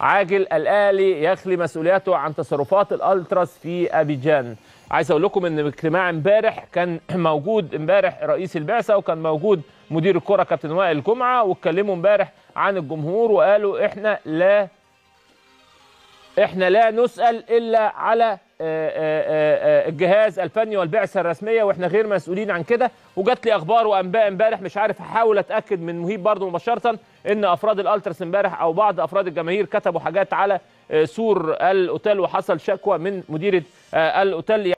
عاجل الاهلي يخلي مسؤوليته عن تصرفات الألتراس في أبيجان عايز أقول لكم إن اجتماع امبارح كان موجود امبارح رئيس البعثة وكان موجود مدير الكرة كابتن وائل جمعه واتكلموا امبارح عن الجمهور وقالوا إحنا لا احنا لا نسأل إلا على آه، آه، آه، الجهاز الفني والبعثة الرسمية واحنا غير مسؤولين عن كده وجات لي أخبار وأنباء امبارح مش عارف احاول أتأكد من مهيب برضه مباشرة إن أفراد الألترس امبارح أو بعض أفراد الجماهير كتبوا حاجات على سور الأوتيل وحصل شكوى من مديرة الأوتيل